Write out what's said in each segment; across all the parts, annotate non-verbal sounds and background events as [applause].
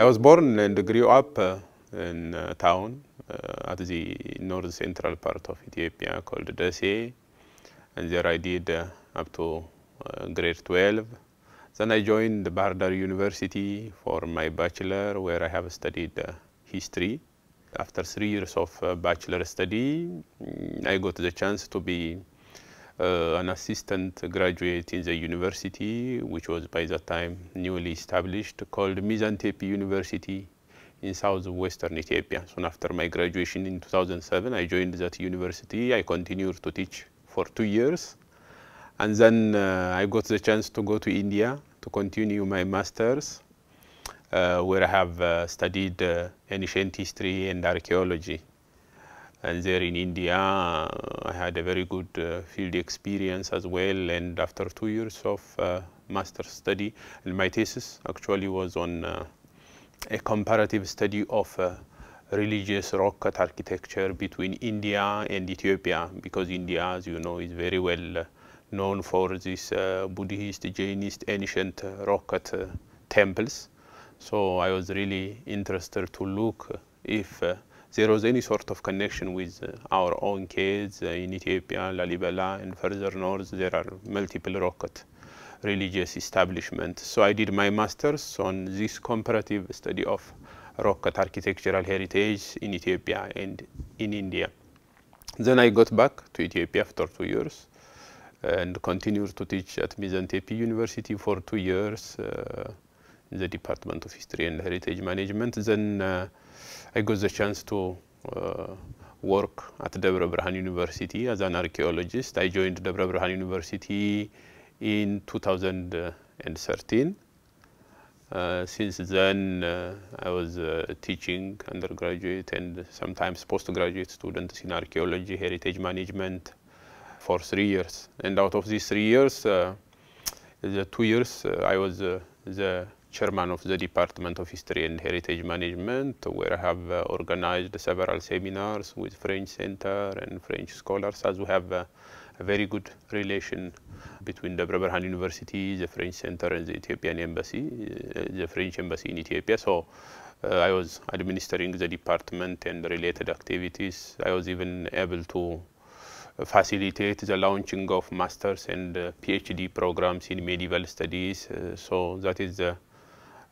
I was born and grew up uh, in a uh, town uh, at the north central part of Ethiopia called Dese. And there I did uh, up to uh, grade 12. Then I joined the Bardar University for my bachelor where I have studied uh, history. After three years of bachelor study, mm, I got the chance to be uh, an assistant graduate in the university, which was by that time newly established, called Mizantepe University in southwestern Ethiopia. Soon after my graduation in 2007, I joined that university. I continued to teach for two years. And then uh, I got the chance to go to India to continue my master's, uh, where I have uh, studied uh, ancient history and archaeology and there in India uh, I had a very good uh, field experience as well and after two years of uh, study and my thesis actually was on uh, a comparative study of uh, religious rock cut architecture between India and Ethiopia because India as you know is very well uh, known for this Buddhist, Jainist, ancient rock cut temples. So I was really interested to look if there was any sort of connection with uh, our own kids uh, in Ethiopia, Lalibela, and further north, there are multiple rocket religious establishments. So I did my master's on this comparative study of rocket architectural heritage in Ethiopia and in India. Then I got back to Ethiopia after two years uh, and continued to teach at Mizantepe University for two years uh, in the Department of History and Heritage Management. Then uh, I got the chance to uh, work at Debre Brahan University as an archaeologist. I joined Debre Brahan University in 2013. Uh, since then, uh, I was uh, teaching undergraduate and sometimes postgraduate students in archaeology, heritage management for three years. And out of these three years, uh, the two years I was the chairman of the Department of History and Heritage Management, where I have uh, organized several seminars with French Center and French scholars, as we have uh, a very good relation between the Berhan University, the French Center, and the Ethiopian Embassy, uh, the French Embassy in Ethiopia. So uh, I was administering the department and related activities. I was even able to facilitate the launching of master's and uh, PhD programs in medieval studies. Uh, so that is the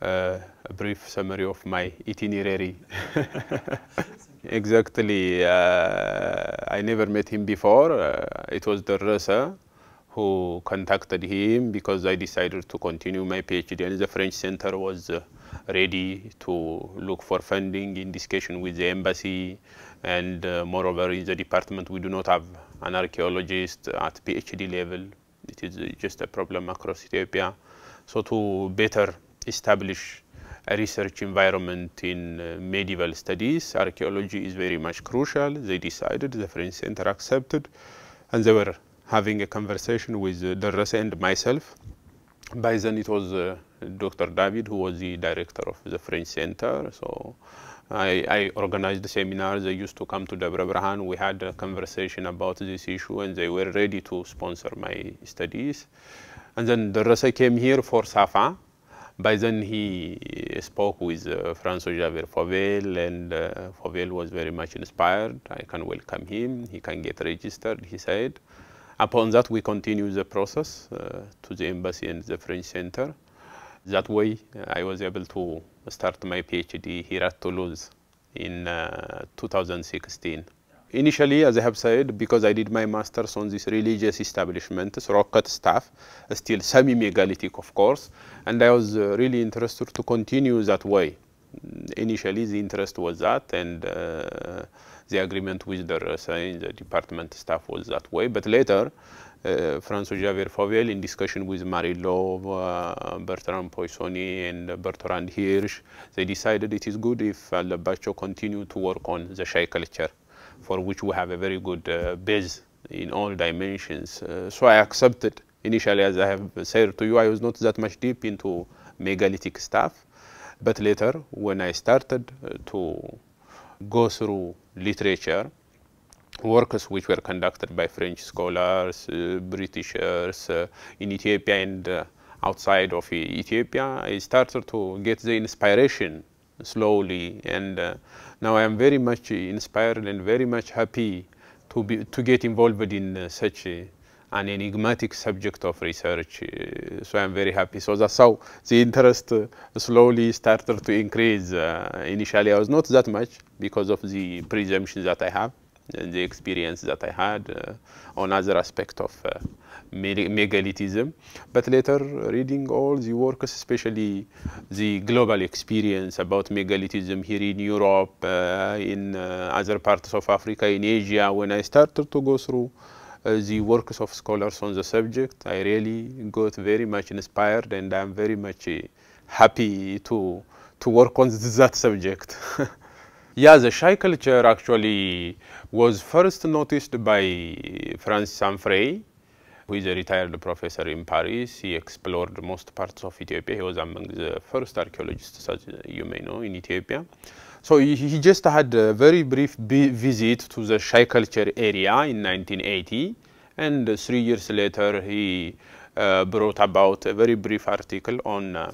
uh, a brief summary of my itinerary. [laughs] exactly, uh, I never met him before. Uh, it was the Rusa who contacted him because I decided to continue my PhD and the French Center was uh, ready to look for funding in discussion with the embassy and uh, moreover in the department we do not have an archaeologist at PhD level. It is uh, just a problem across Ethiopia. So to better establish a research environment in uh, medieval studies. Archaeology is very much crucial. They decided, the French Center accepted, and they were having a conversation with uh, Darrasa and myself. By then it was uh, Dr. David who was the director of the French Center. So I, I organized the seminar. They used to come to the Brahan. We had a conversation about this issue and they were ready to sponsor my studies. And then Darrasa came here for Safa by then he spoke with uh, François Javert Fauvel and uh, Fauvel was very much inspired. I can welcome him, he can get registered, he said. Upon that we continue the process uh, to the embassy and the French center. That way uh, I was able to start my PhD here at Toulouse in uh, 2016. Initially, as I have said, because I did my masters on this religious establishment, rocket staff, uh, still semi-megalithic of course, and I was uh, really interested to continue that way. Mm, initially, the interest was that, and uh, the agreement with the RSA the department staff was that way. But later, uh, François Javier Fauvel, in discussion with Marie Love, uh, Bertrand Poissoni, and Bertrand Hirsch, they decided it is good if Al-Bacho continue to work on the Shia culture for which we have a very good uh, base in all dimensions. Uh, so I accepted initially as I have said to you I was not that much deep into megalithic stuff but later when I started uh, to go through literature works which were conducted by French scholars, uh, Britishers uh, in Ethiopia and uh, outside of Ethiopia, I started to get the inspiration slowly and uh, now I am very much inspired and very much happy to, be, to get involved in uh, such uh, an enigmatic subject of research. Uh, so I'm very happy. So that's how the interest slowly started to increase. Uh, initially, I was not that much because of the presumptions that I have and the experience that I had uh, on other aspects of uh, megalithism. But later, reading all the works, especially the global experience about megalithism here in Europe, uh, in uh, other parts of Africa, in Asia, when I started to go through uh, the works of scholars on the subject, I really got very much inspired and I'm very much uh, happy to, to work on that subject. [laughs] Yeah, the shy culture actually was first noticed by Francis Humphrey who is a retired professor in Paris. He explored most parts of Ethiopia. He was among the first archaeologists, as you may know, in Ethiopia. So he, he just had a very brief visit to the Shai culture area in 1980, and three years later he uh, brought about a very brief article on uh,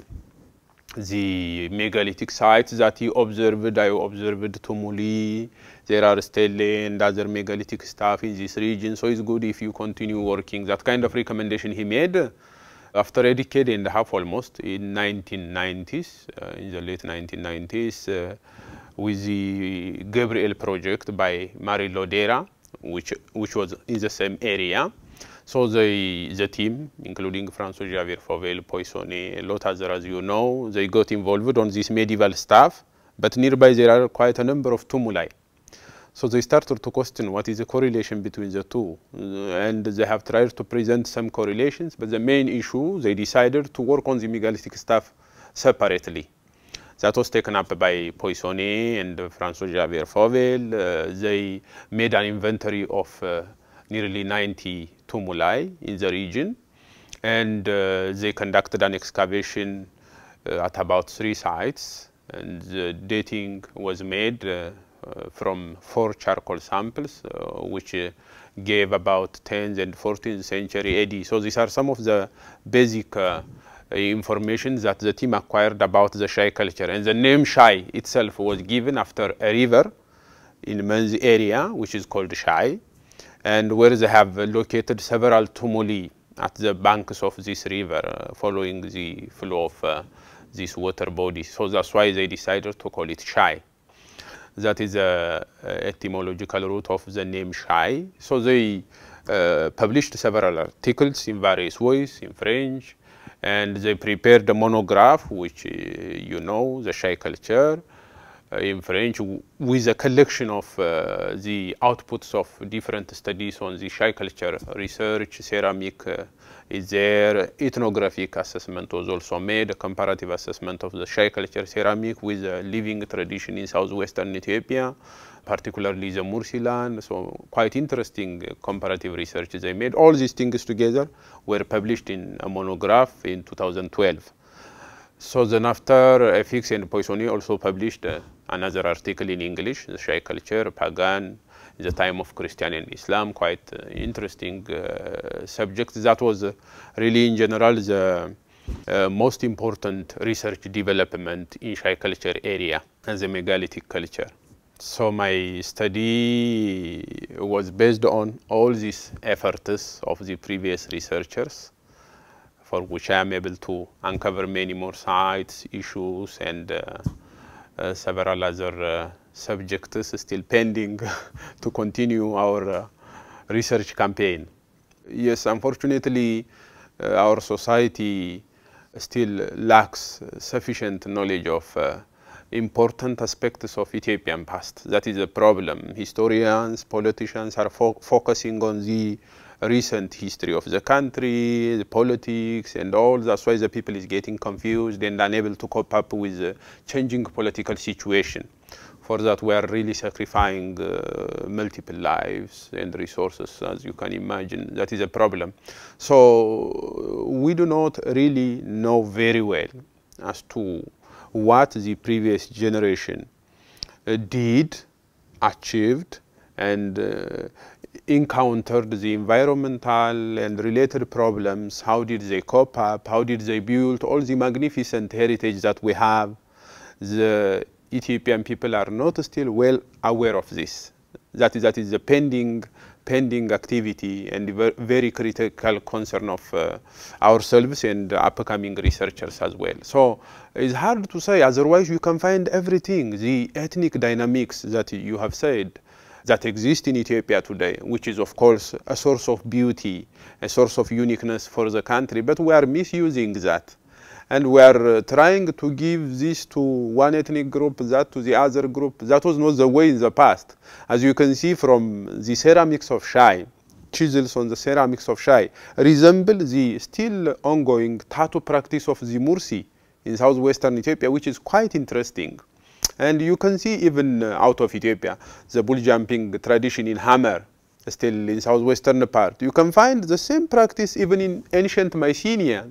the megalithic sites that he observed. I observed Tumuli, there are still and other megalithic stuff in this region, so it's good if you continue working. That kind of recommendation he made after a decade and a half almost in 1990s, uh, in the late 1990s, uh, with the Gabriel project by Marie Lodera, which, which was in the same area. So the, the team, including François Javier Fauvel, Poissonnet, a lot other, as you know, they got involved on this medieval stuff. But nearby there are quite a number of tumuli. So they started to question what is the correlation between the two. Uh, and they have tried to present some correlations, but the main issue, they decided to work on the megalithic stuff separately. That was taken up by Poissonnet and François Javier Fauvel. Uh, they made an inventory of uh, nearly 90 tumuli in the region, and uh, they conducted an excavation uh, at about three sites, and the dating was made uh, uh, from four charcoal samples, uh, which uh, gave about 10th and 14th century AD. So these are some of the basic information that the team acquired about the Shai culture. And the name Shai itself was given after a river in Manzi area, which is called Shai, and where they have located several tumuli at the banks of this river uh, following the flow of uh, this water body. So that's why they decided to call it Shai that is the uh, etymological root of the name Shai. So they uh, published several articles in various ways in French and they prepared a monograph which uh, you know the Shai culture uh, in French with a collection of uh, the outputs of different studies on the Shai culture research, ceramic uh, is there. Ethnographic assessment was also made, a comparative assessment of the Shai culture ceramic with a living tradition in southwestern Ethiopia, particularly the land, So quite interesting uh, comparative research they made. All these things together were published in a monograph in 2012. So then after uh, Fix and Poissonier also published uh, another article in English, the Shai culture, Pagan, the time of Christian and Islam, quite uh, interesting uh, subject. That was uh, really in general the most important research development in Shai culture area and the megalithic culture. So my study was based on all these efforts of the previous researchers for which I am able to uncover many more sites, issues and uh, uh, several other uh, subjects still pending [laughs] to continue our uh, research campaign. Yes, unfortunately, uh, our society still lacks sufficient knowledge of uh, important aspects of Ethiopian past. That is a problem. Historians, politicians are fo focusing on the recent history of the country, the politics and all. That's why the people is getting confused and unable to cope up with the changing political situation. For that, we are really sacrificing uh, multiple lives and resources, as you can imagine. That is a problem. So we do not really know very well as to what the previous generation uh, did, achieved, and uh, encountered the environmental and related problems, how did they cope up, how did they build all the magnificent heritage that we have, the Ethiopian people are not still well aware of this. That, that is a pending, pending activity and very critical concern of uh, ourselves and upcoming researchers as well. So it's hard to say, otherwise you can find everything, the ethnic dynamics that you have said, that exist in Ethiopia today, which is of course a source of beauty, a source of uniqueness for the country, but we are misusing that and we are uh, trying to give this to one ethnic group, that to the other group. That was not the way in the past. As you can see from the ceramics of Shai, chisels on the ceramics of Shai resemble the still ongoing tattoo practice of the Mursi in southwestern Ethiopia, which is quite interesting. And you can see even uh, out of Ethiopia, the bull jumping tradition in Hammer, still in southwestern part. You can find the same practice even in ancient Mycenae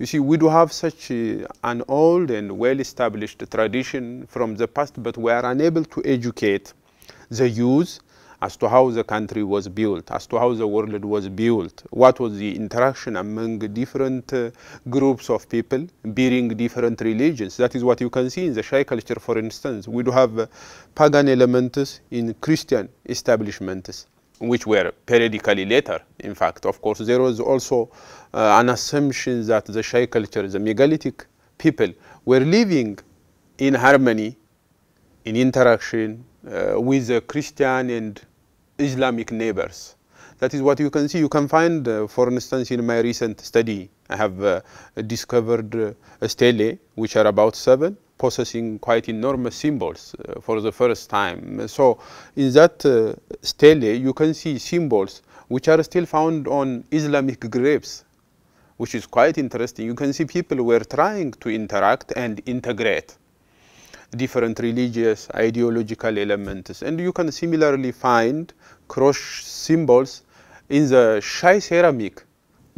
you see, we do have such uh, an old and well-established tradition from the past, but we are unable to educate the youth as to how the country was built, as to how the world was built, what was the interaction among different uh, groups of people bearing different religions. That is what you can see in the Shia culture, for instance. We do have uh, pagan elements in Christian establishments which were periodically later, in fact. Of course, there was also uh, an assumption that the Shai culture, the megalithic people, were living in harmony, in interaction uh, with the Christian and Islamic neighbors. That is what you can see. You can find, uh, for instance, in my recent study, I have uh, discovered uh, stele, which are about seven, possessing quite enormous symbols uh, for the first time. So, in that uh, stele you can see symbols which are still found on Islamic graves, which is quite interesting. You can see people were trying to interact and integrate different religious ideological elements and you can similarly find cross symbols in the Shai ceramic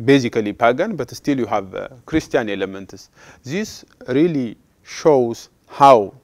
basically pagan, but still you have uh, Christian elements. This really shows how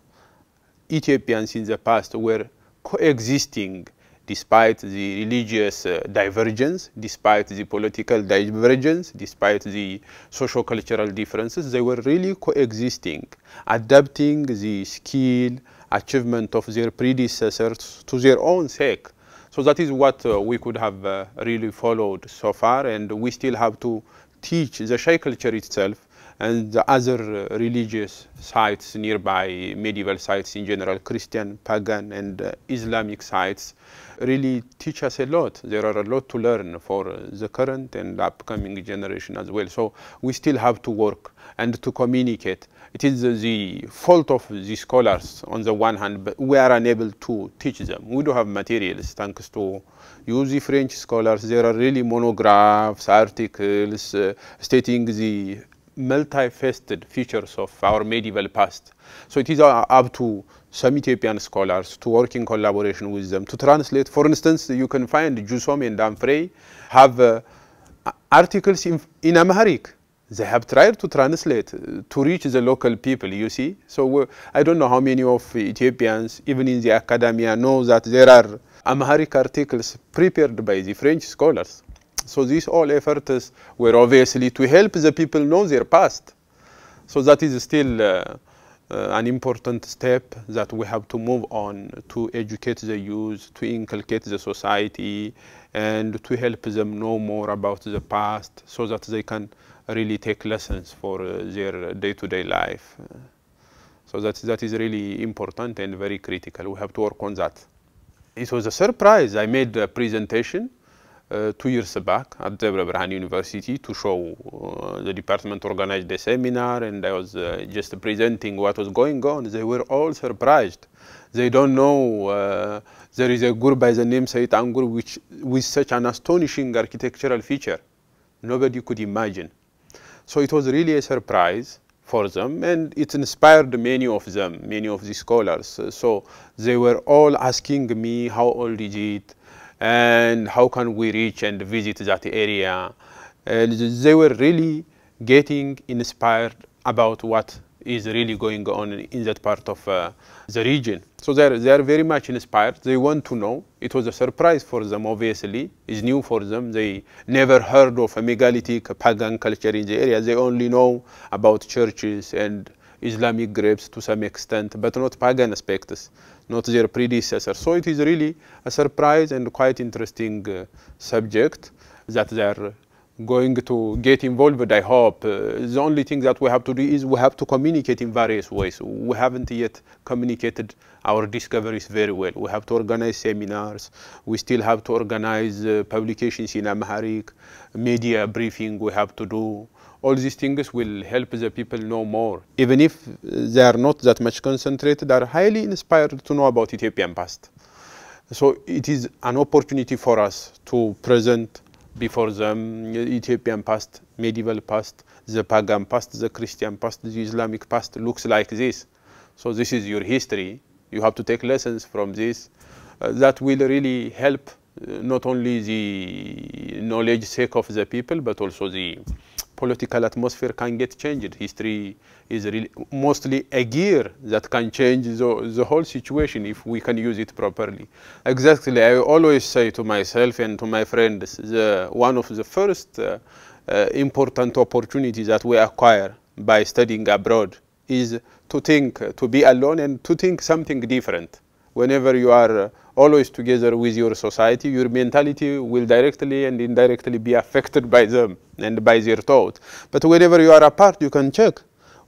Ethiopians in the past were coexisting despite the religious uh, divergence, despite the political divergence, despite the social cultural differences, they were really coexisting, adapting the skill, achievement of their predecessors to their own sake. So that is what uh, we could have uh, really followed so far, and we still have to teach the Shai culture itself and the other religious sites nearby, medieval sites in general, Christian, pagan, and uh, Islamic sites, really teach us a lot. There are a lot to learn for the current and upcoming generation as well. So we still have to work and to communicate. It is the fault of the scholars on the one hand, but we are unable to teach them. We do have materials thanks to the French scholars. There are really monographs, articles uh, stating the multifaceted features of our medieval past. So it is up to some Ethiopian scholars to work in collaboration with them to translate. For instance, you can find Jusom and Amfrey have uh, articles in, in Amharic. They have tried to translate uh, to reach the local people, you see. So uh, I don't know how many of Ethiopians, even in the academia, know that there are Amharic articles prepared by the French scholars. So these all efforts were obviously to help the people know their past. So that is still uh, uh, an important step that we have to move on to educate the youth, to inculcate the society, and to help them know more about the past so that they can really take lessons for uh, their day-to-day -day life. So that, that is really important and very critical. We have to work on that. It was a surprise. I made a presentation uh, two years back at Debra Berhan University to show uh, the department organized a seminar and I was uh, just presenting what was going on. They were all surprised. They don't know uh, there is a group by the name Said Angur which with such an astonishing architectural feature. Nobody could imagine. So it was really a surprise for them and it inspired many of them, many of the scholars. So they were all asking me how old is it, and how can we reach and visit that area. And they were really getting inspired about what is really going on in that part of uh, the region. So they're, they're very much inspired. They want to know. It was a surprise for them, obviously. It's new for them. They never heard of a megalithic pagan culture in the area. They only know about churches and Islamic graves to some extent, but not pagan aspects not their predecessor. So it is really a surprise and quite interesting uh, subject that they are going to get involved, I hope. Uh, the only thing that we have to do is we have to communicate in various ways. We haven't yet communicated our discoveries very well. We have to organize seminars. We still have to organize uh, publications in Amharic, media briefing we have to do all these things will help the people know more. Even if they are not that much concentrated, they are highly inspired to know about Ethiopian past. So it is an opportunity for us to present before them Ethiopian past, medieval past, the pagan past, the Christian past, the Islamic past looks like this. So this is your history. You have to take lessons from this. Uh, that will really help uh, not only the knowledge sake of the people, but also the political atmosphere can get changed. History is really mostly a gear that can change the, the whole situation if we can use it properly. Exactly, I always say to myself and to my friends, the, one of the first uh, uh, important opportunities that we acquire by studying abroad is to think, to be alone and to think something different. Whenever you are uh, always together with your society, your mentality will directly and indirectly be affected by them and by their thought. But whenever you are apart, you can check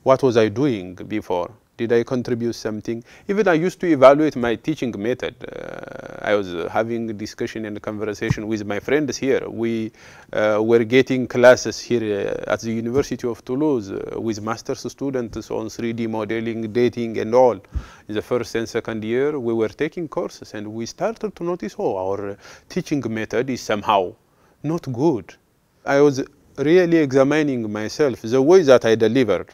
what was I doing before? Did I contribute something? Even I used to evaluate my teaching method. Uh, I was having discussion and conversation with my friends here. We uh, were getting classes here uh, at the University of Toulouse uh, with master's students on 3D modeling, dating and all. In the first and second year, we were taking courses and we started to notice, oh, our teaching method is somehow not good. I was really examining myself, the way that I delivered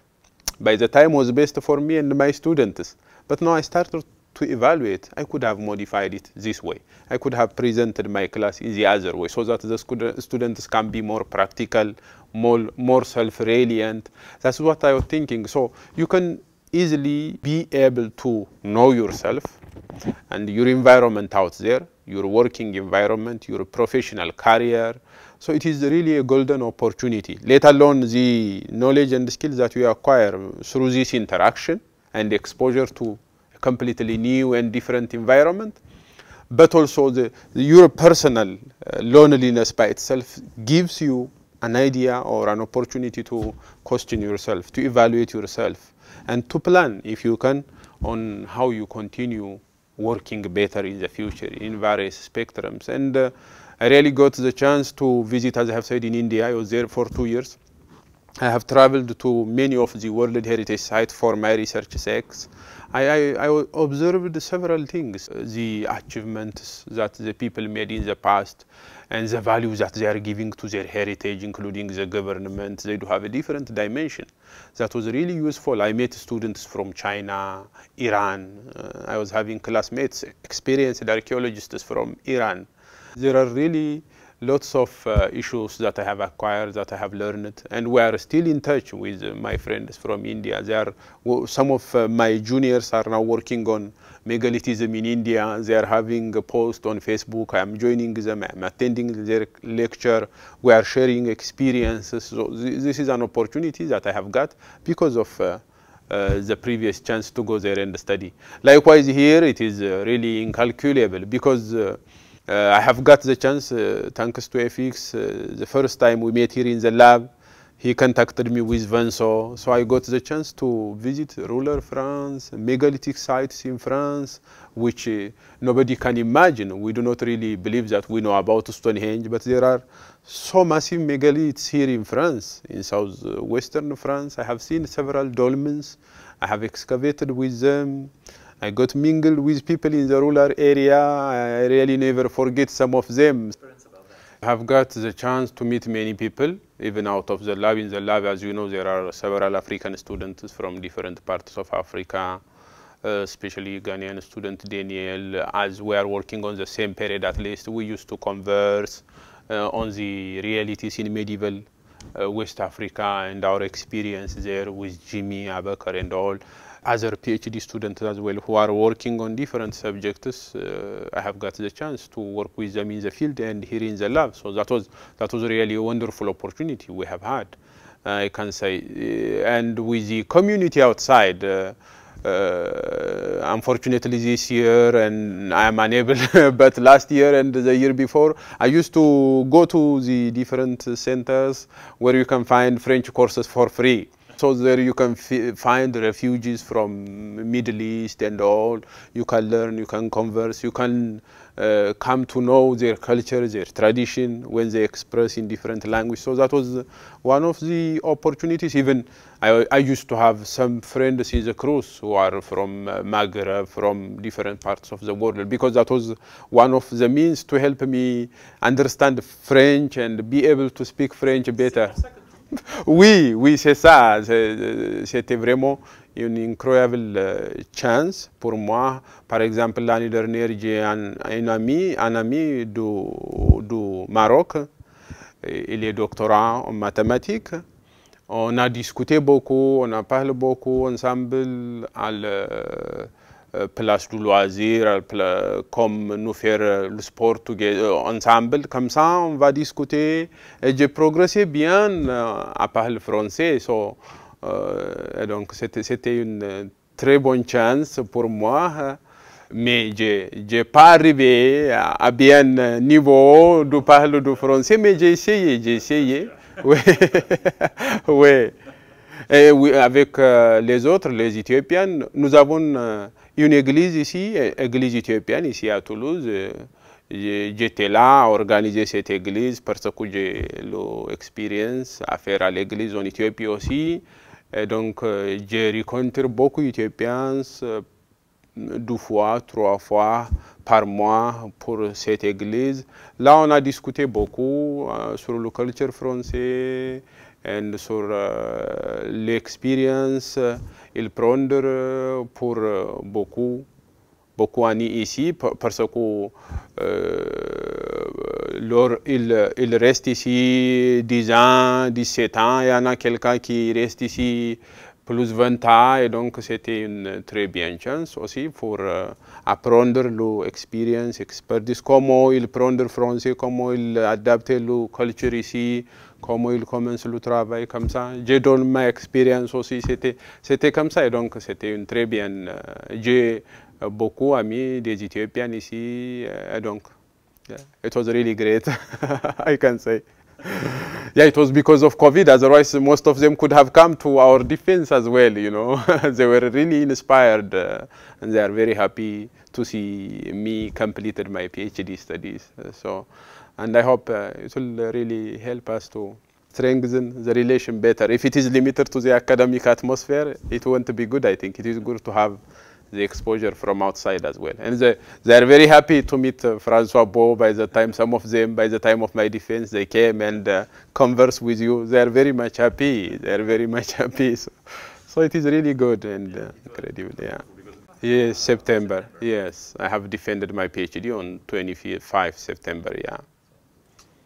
by the time was best for me and my students. But now I started to evaluate, I could have modified it this way. I could have presented my class in the other way so that the students can be more practical, more, more self-reliant. That's what I was thinking. So you can easily be able to know yourself and your environment out there, your working environment, your professional career, so it is really a golden opportunity, let alone the knowledge and skills that we acquire through this interaction and exposure to a completely new and different environment. But also the, the your personal uh, loneliness by itself gives you an idea or an opportunity to question yourself, to evaluate yourself and to plan if you can on how you continue working better in the future in various spectrums. And uh, I really got the chance to visit, as I have said, in India. I was there for two years. I have traveled to many of the World Heritage Sites for my research sake. I, I, I, observed several things, the achievements that the people made in the past and the value that they are giving to their heritage, including the government. They do have a different dimension. That was really useful. I met students from China, Iran. Uh, I was having classmates, experienced archaeologists from Iran, there are really lots of uh, issues that I have acquired, that I have learned, and we are still in touch with uh, my friends from India. They are, some of uh, my juniors are now working on megalithism in India. They are having a post on Facebook. I am joining them. I am attending their lecture. We are sharing experiences. So this is an opportunity that I have got because of uh, uh, the previous chance to go there and study. Likewise here, it is uh, really incalculable because uh, uh, I have got the chance, uh, thanks to FX, uh, the first time we met here in the lab, he contacted me with Vincent. So I got the chance to visit rural France, megalithic sites in France, which uh, nobody can imagine. We do not really believe that we know about Stonehenge, but there are so massive megaliths here in France, in southwestern France. I have seen several dolmens. I have excavated with them. I got mingled with people in the rural area. I really never forget some of them. I have got the chance to meet many people, even out of the lab. In the lab, as you know, there are several African students from different parts of Africa, uh, especially Ghanaian student Daniel. As we are working on the same period at least, we used to converse uh, on the realities in medieval uh, West Africa and our experience there with Jimmy, Abakar and all other PhD students as well who are working on different subjects. Uh, I have got the chance to work with them in the field and here in the lab. So that was that was really a wonderful opportunity we have had. Uh, I can say, uh, and with the community outside. Uh, uh, unfortunately this year and I am unable [laughs] but last year and the year before I used to go to the different centers where you can find French courses for free so there you can find refugees from Middle East and all. You can learn, you can converse, you can uh, come to know their culture, their tradition, when they express in different language. So that was one of the opportunities. Even I, I used to have some friends in the cruise who are from uh, Maghreb, from different parts of the world, because that was one of the means to help me understand French and be able to speak French better. oui, oui, c'est ça. Euh, c'était vraiment une incroyable euh, chance pour moi. Par exemple, l'année dernière, j'ai un, ami, un ami du, Maroc. Il est doctorant en mathématiques. On a discuté beaucoup, on a parlé beaucoup ensemble à euh, place du loisir, euh, comme nous faire euh, le sport ensemble. Comme ça, on va discuter. Et j'ai progressé bien à parler français. donc, c'était une très bonne chance pour moi mais je n'ai pas arrivé à, bien niveau de parler du français, mais j'ai essayé, j'ai essayé. [laughs] Oui, [laughs] oui. Et avec les autres, les Éthiopiens, nous avons une église ici, église éthiopienne ici à Toulouse. Euh, j'étais là à organiser cette église parce que j'ai l'expérience à faire à l'église en Éthiopie aussi. Et donc, euh, j'ai rencontré beaucoup d'Éthiopiens euh, deux fois, trois fois par mois pour cette église. Là, on a discuté beaucoup sur le culture français et sur l'expérience il prennent euh, pour euh, beaucoup, beaucoup d'années ici parce que euh, ils, il restent ici 10 ans, 17 ans. Il y en a quelqu'un qui reste ici plus 20 ans et donc c'était une très bien chance aussi pour euh, apprendre l'expérience, expertise, comment il prennent le français, comment il adaptent la culture ici, comment il commence le travail comme ça. J'ai donné ma expérience aussi, c'était comme ça et donc c'était une très bien. Euh, j'ai euh, beaucoup amis des Éthiopiens ici euh, et donc it was really great, [laughs] I can say. [laughs] yeah, it was because of COVID. Otherwise, most of them could have come to our defense as well, you know. [laughs] they were really inspired uh, and they are very happy to see me completed my PhD studies. Uh, so, and I hope uh, it will really help us to strengthen the relation better. If it is limited to the academic atmosphere, it won't be good, I think. It is good to have the exposure from outside as well. And they, they are very happy to meet uh, Francois Bo by the time, some of them, by the time of my defense, they came and uh, converse with you. They are very much happy. They are very [laughs] much happy. So, so it is really good and uh, incredible, yeah. Yes, September. Yes, I have defended my PhD on 25 September, yeah.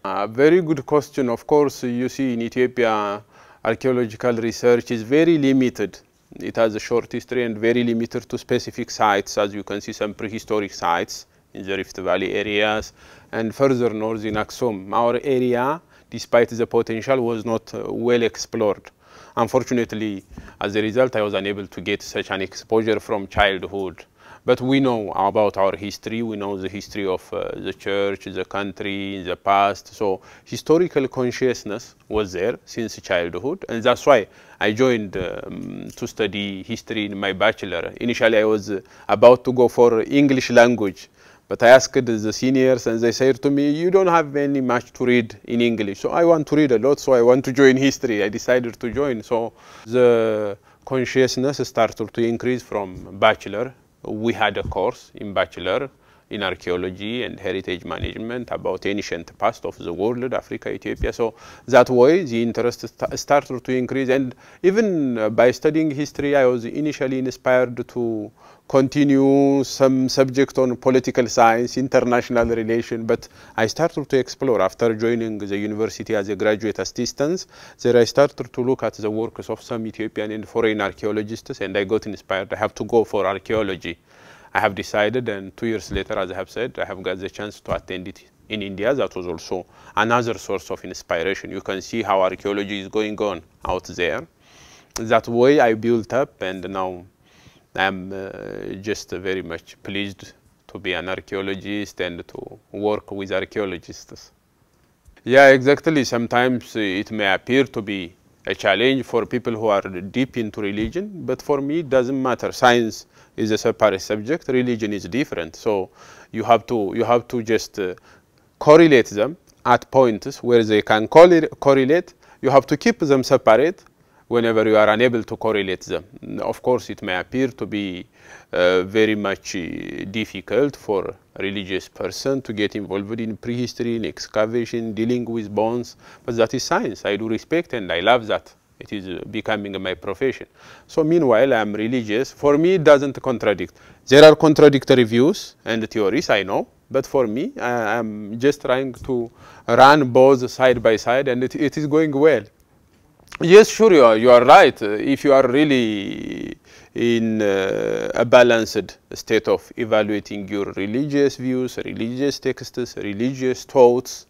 A uh, very good question. Of course, you see in Ethiopia, archaeological research is very limited. It has a short history and very limited to specific sites as you can see some prehistoric sites in the Rift Valley areas and further north in Aksum. Our area despite the potential was not uh, well explored. Unfortunately, as a result, I was unable to get such an exposure from childhood. But we know about our history, we know the history of uh, the church, the country, the past. So historical consciousness was there since childhood and that's why I joined um, to study history in my bachelor. Initially I was about to go for English language. But I asked the seniors and they said to me, you don't have any much to read in English. So I want to read a lot, so I want to join history. I decided to join. So the consciousness started to increase from bachelor we had a course in bachelor in archaeology and heritage management about ancient past of the world, Africa, Ethiopia. So that way the interest started to increase and even uh, by studying history I was initially inspired to continue some subject on political science, international relation, but I started to explore after joining the university as a graduate assistant. There I started to look at the works of some Ethiopian and foreign archaeologists and I got inspired. I have to go for archaeology. I have decided, and two years later, as I have said, I have got the chance to attend it in India. That was also another source of inspiration. You can see how archaeology is going on out there. That way I built up, and now I'm uh, just very much pleased to be an archaeologist and to work with archaeologists. Yeah, exactly. Sometimes it may appear to be a challenge for people who are deep into religion, but for me it doesn't matter. Science is a separate subject, religion is different. So you have to, you have to just uh, correlate them at points where they can correlate. You have to keep them separate whenever you are unable to correlate them. Of course, it may appear to be uh, very much uh, difficult for a religious person to get involved in prehistory, in excavation, dealing with bones, but that is science. I do respect and I love that. It is uh, becoming my profession. So, meanwhile, I am religious. For me, it does not contradict. There are contradictory views and theories, I know, but for me, I am just trying to run both side by side and it, it is going well. Yes, sure, you are, you are right. Uh, if you are really in uh, a balanced state of evaluating your religious views, religious texts, religious thoughts,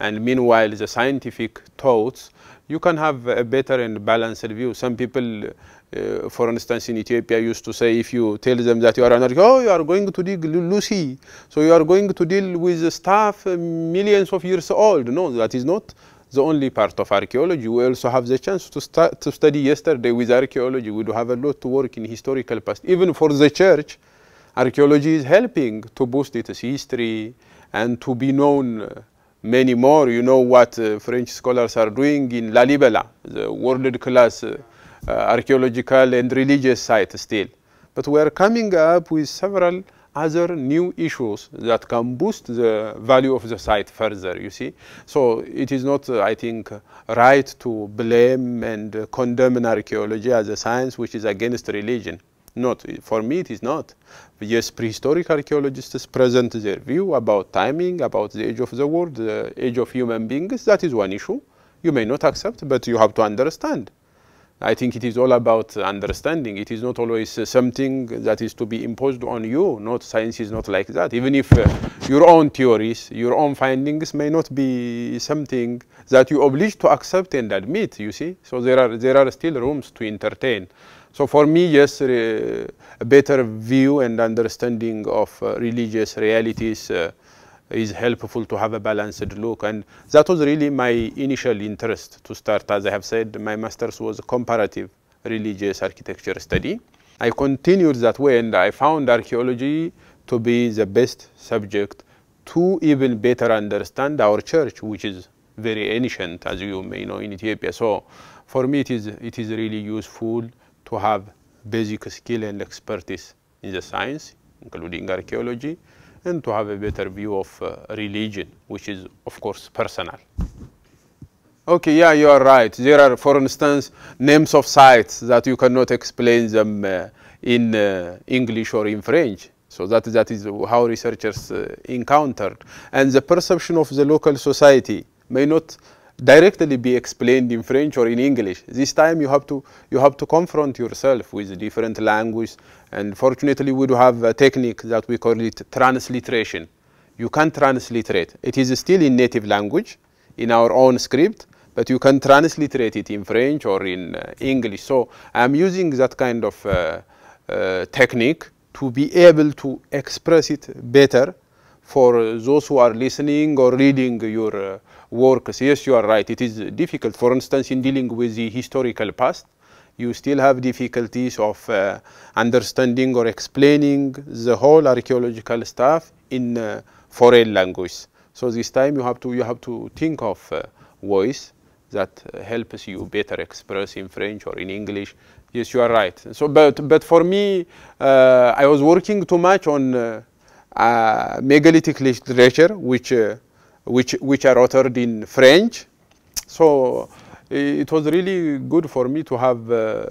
and meanwhile the scientific thoughts, you can have a better and balanced view. Some people, uh, for instance, in Ethiopia used to say, if you tell them that you are anarchist, oh, you are going to deal Lucy, so you are going to deal with stuff uh, millions of years old. No, that is not the only part of archaeology. We also have the chance to, start, to study yesterday with archaeology. We do have a lot to work in historical past. Even for the church, archaeology is helping to boost its history and to be known uh, many more. You know what uh, French scholars are doing in Lalibela, the world-class uh, uh, archaeological and religious site still. But we are coming up with several other new issues that can boost the value of the site further, you see. So it is not, uh, I think, right to blame and condemn archaeology as a science which is against religion. Not for me, it is not. Yes, prehistoric archaeologists present their view about timing, about the age of the world, the age of human beings. That is one issue. You may not accept, but you have to understand. I think it is all about understanding. It is not always uh, something that is to be imposed on you. Not science is not like that. Even if uh, your own theories, your own findings may not be something that you obliged to accept and admit. You see, so there are there are still rooms to entertain. So for me, yes, a better view and understanding of uh, religious realities uh, is helpful to have a balanced look. And that was really my initial interest to start. As I have said, my master's was comparative religious architecture study. I continued that way and I found archaeology to be the best subject to even better understand our church, which is very ancient, as you may know, in Ethiopia. So for me, it is, it is really useful to have basic skill and expertise in the science, including archaeology, and to have a better view of uh, religion, which is, of course, personal. Okay, yeah, you are right. There are, for instance, names of sites that you cannot explain them uh, in uh, English or in French. So that, that is how researchers uh, encountered. And the perception of the local society may not directly be explained in French or in English. This time you have to you have to confront yourself with different language and fortunately we do have a technique that we call it transliteration. You can transliterate. It is still in native language in our own script but you can transliterate it in French or in uh, English. So I'm using that kind of uh, uh, technique to be able to express it better for those who are listening or reading your uh, works. Yes, you are right. It is difficult. For instance, in dealing with the historical past, you still have difficulties of uh, understanding or explaining the whole archaeological stuff in uh, foreign language. So this time you have to you have to think of uh, voice that helps you better express in French or in English. Yes, you are right. So, but but for me, uh, I was working too much on uh, uh, megalithic literature, which which, which are authored in French. So eh, it was really good for me to have uh,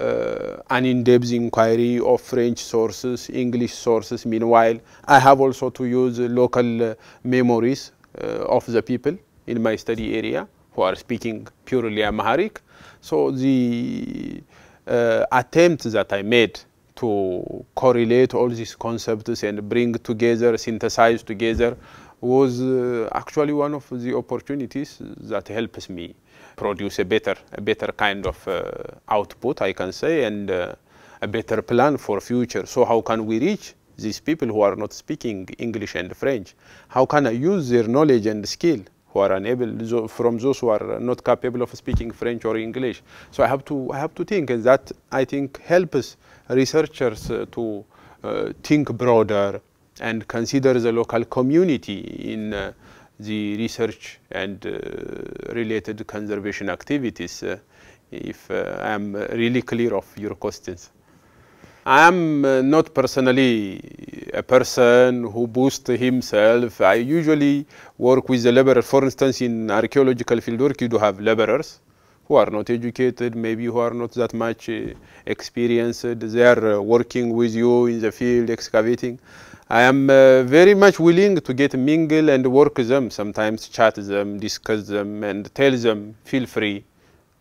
uh, an in-depth inquiry of French sources, English sources. Meanwhile, I have also to use local uh, memories uh, of the people in my study area who are speaking purely Amharic. So the uh, attempt that I made to correlate all these concepts and bring together, synthesize together was uh, actually one of the opportunities that helps me produce a better, a better kind of uh, output, I can say, and uh, a better plan for future. So how can we reach these people who are not speaking English and French? How can I use their knowledge and skill who are unable from those who are not capable of speaking French or English? So I have to, I have to think, and that I think helps researchers uh, to uh, think broader, and consider the local community in uh, the research and uh, related conservation activities uh, if uh, I am really clear of your questions. I am uh, not personally a person who boosts himself. I usually work with the laborers. For instance, in archaeological fieldwork, you do have laborers who are not educated, maybe who are not that much uh, experienced. They are working with you in the field, excavating. I am uh, very much willing to get mingle and work them, sometimes chat them, discuss them, and tell them, feel free.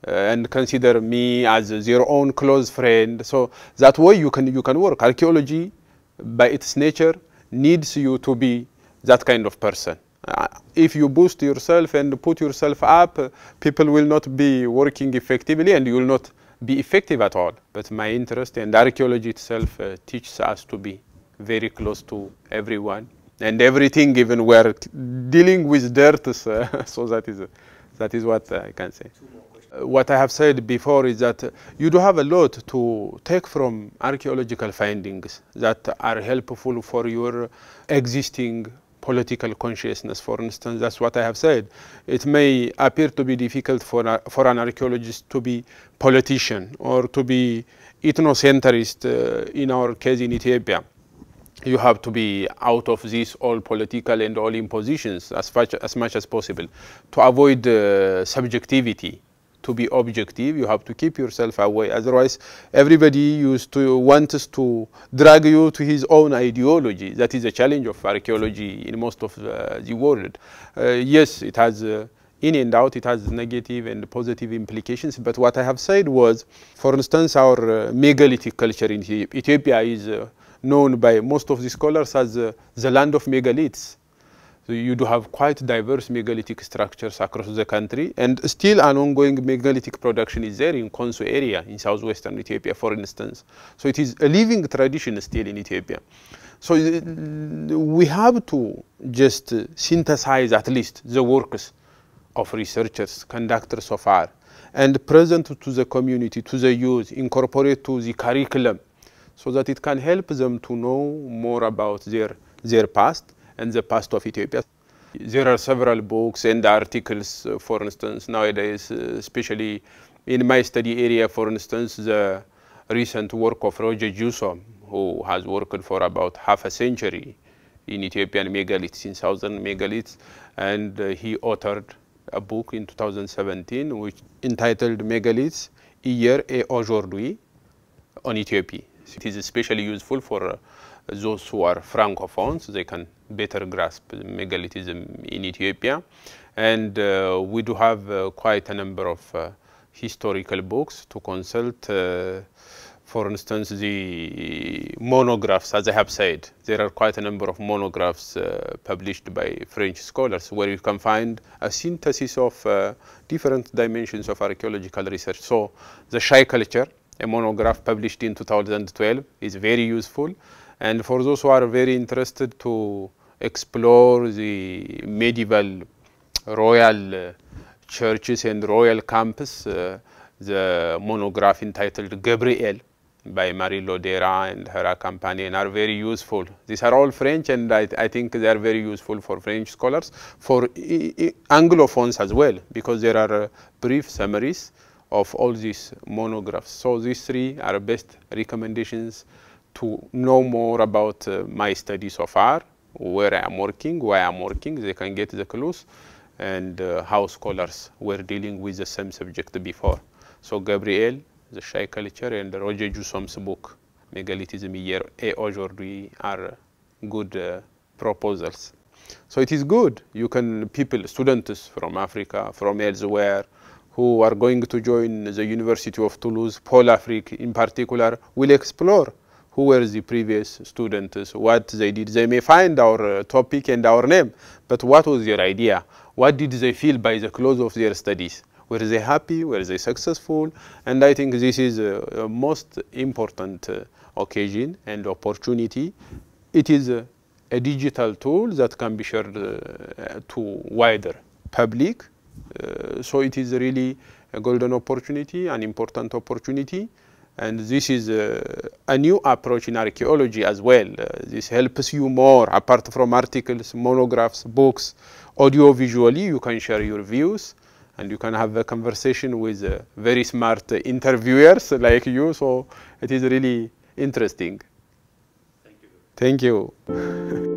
Uh, and consider me as their own close friend. So that way you can, you can work. Archaeology, by its nature, needs you to be that kind of person. Uh, if you boost yourself and put yourself up, people will not be working effectively and you will not be effective at all. But my interest and archaeology itself uh, teaches us to be very close to everyone and everything even we're dealing with dirt [laughs] so, so that is that is what i can say uh, what i have said before is that uh, you do have a lot to take from archaeological findings that are helpful for your existing political consciousness for instance that's what i have said it may appear to be difficult for for an archaeologist to be politician or to be ethnocentrist uh, in our case in ethiopia you have to be out of these all political and all impositions as, much as, much as possible. To avoid uh, subjectivity, to be objective, you have to keep yourself away. Otherwise, everybody used to wants to drag you to his own ideology. That is a challenge of archaeology in most of uh, the world. Uh, yes, it has. Uh, in and out, it has negative and positive implications. But what I have said was, for instance, our uh, megalithic culture in Ethiopia is uh, known by most of the scholars as uh, the land of megaliths. So you do have quite diverse megalithic structures across the country, and still an ongoing megalithic production is there in Konso area in southwestern Ethiopia, for instance. So it is a living tradition still in Ethiopia. So uh, we have to just uh, synthesize at least the works of researchers, conductors so far, and present to the community, to the youth, incorporate to the curriculum so that it can help them to know more about their, their past and the past of Ethiopia. There are several books and articles, uh, for instance, nowadays, uh, especially in my study area, for instance, the recent work of Roger Jusom, who has worked for about half a century in Ethiopian megaliths, in southern megaliths, and uh, he authored a book in 2017 which entitled Megaliths, Hier et aujourd'hui on Ethiopia. It is especially useful for uh, those who are francophones, they can better grasp megalithism in Ethiopia. And uh, we do have uh, quite a number of historical books to consult. for instance, the monographs, as I have said, there are quite a number of monographs uh, published by French scholars where you can find a synthesis of uh, different dimensions of archaeological research. So the Shai culture a monograph published in 2012 is very useful and for those who are very interested to explore the medieval royal uh, churches and royal campus, uh, the monograph entitled Gabriel by Marie Lodera and her companion are very useful. These are all French and I, I think they are very useful for French scholars, for Anglophones as well, because there are uh, brief summaries of all these monographs. So these three are best recommendations to know more about uh, my study so far, where I am working, why I am working, they can get the clues and uh, how scholars were dealing with the same subject before. So Gabriel, the Shai culture and Roger Jussom's book, Megalithism Hier et Aujourd'hui are good uh, proposals. So it is good. You can people, students from Africa, from elsewhere, who are going to join the University of Toulouse, Pôle Afrique in particular, will explore who were the previous students, what they did. They may find our uh, topic and our name, but what was their idea? What did they feel by the close of their studies? Were they happy? Were they successful? And I think this is a, a most important uh, occasion and opportunity. It is a, a, digital tool that can be shared uh, to wider public uh, so it is really a golden opportunity, an important opportunity. And this is uh, a new approach in archaeology as well. Uh, this helps you more, apart from articles, monographs, books, audio visually, you can share your views and you can have a conversation with uh, very smart interviewers like you. So it is really interesting. Thank you. Thank you. [laughs]